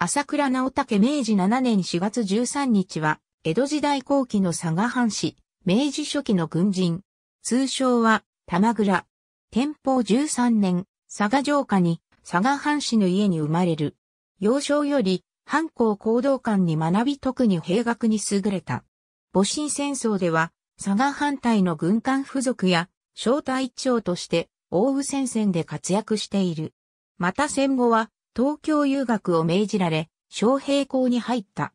朝倉直武明治7年4月13日は、江戸時代後期の佐賀藩士、明治初期の軍人、通称は、玉倉。天保13年、佐賀城下に、佐賀藩士の家に生まれる。幼少より、藩校行動官に学び特に兵学に優れた。戊辰戦争では、佐賀藩隊の軍艦付属や、小隊長として、大宇戦線で活躍している。また戦後は、東京遊学を命じられ、昌平校に入った。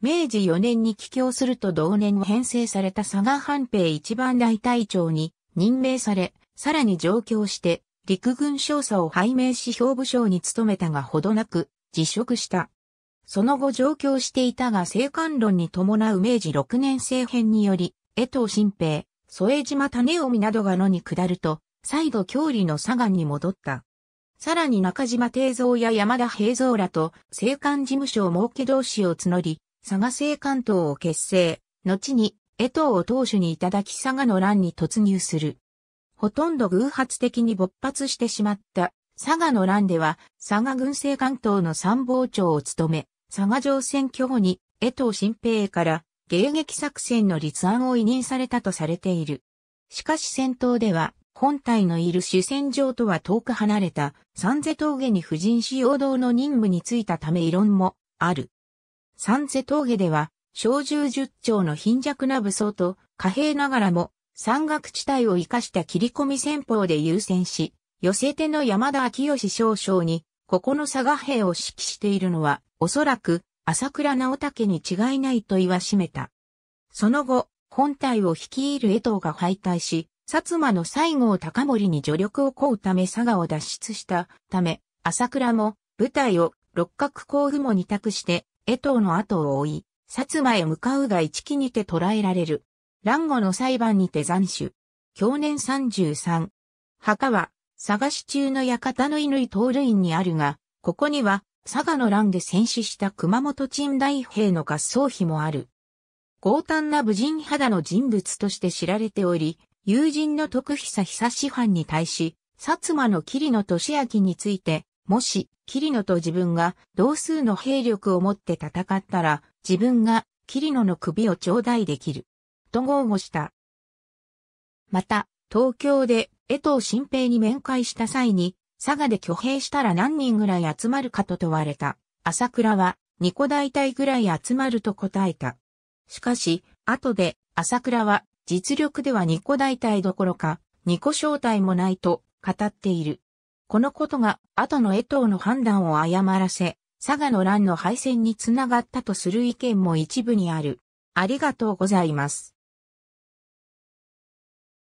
明治4年に帰郷すると同年編成された佐賀藩兵一番大隊長に任命され、さらに上京して、陸軍少佐を拝命し兵部省に務めたがほどなく、辞職した。その後上京していたが生還論に伴う明治6年政変により、江藤新平、添島種臣などが野に下ると、再度郷里の佐賀に戻った。さらに中島定蔵や山田平蔵らと青函事務所を設け同士を募り、佐賀青函党を結成、後に江藤を当主にいただき佐賀の乱に突入する。ほとんど偶発的に勃発してしまった佐賀の乱では佐賀軍政関東の参謀長を務め、佐賀城選挙後に江藤新平から迎撃作戦の立案を委任されたとされている。しかし戦闘では本体のいる主戦場とは遠く離れた、三世峠に婦人使用道の任務に就いたため異論もある。三世峠では、小銃十丁の貧弱な武装と、貨幣ながらも、山岳地帯を生かした切り込み戦法で優先し、寄せ手の山田昭義少将に、ここの佐賀兵を指揮しているのは、おそらく、朝倉直武に違いないと言わしめた。その後、本体を率いる江藤が敗退し、薩摩の西郷隆盛に助力を請うため佐賀を脱出したため、朝倉も部隊を六角甲府もに託して、江藤の後を追い、薩摩へ向かうが一気にて捕らえられる。乱後の裁判にて斬首。去年33。墓は、佐賀市中の館の乾東る院にあるが、ここには、佐賀の乱で戦死した熊本鎮大兵の合葬碑もある。豪胆な武人肌の人物として知られており、友人の徳久久志藩に対し、薩摩の桐野俊明について、もし、桐野と自分が同数の兵力を持って戦ったら、自分が桐野の首を頂戴できる。と豪語した。また、東京で江藤新平に面会した際に、佐賀で挙兵したら何人ぐらい集まるかと問われた。朝倉は、二個大隊ぐらい集まると答えた。しかし、後で、朝倉は、実力では2個大体どころか、2個正体もないと語っている。このことが後の江藤の判断を誤らせ、佐賀の乱の敗戦につながったとする意見も一部にある。ありがとうございます。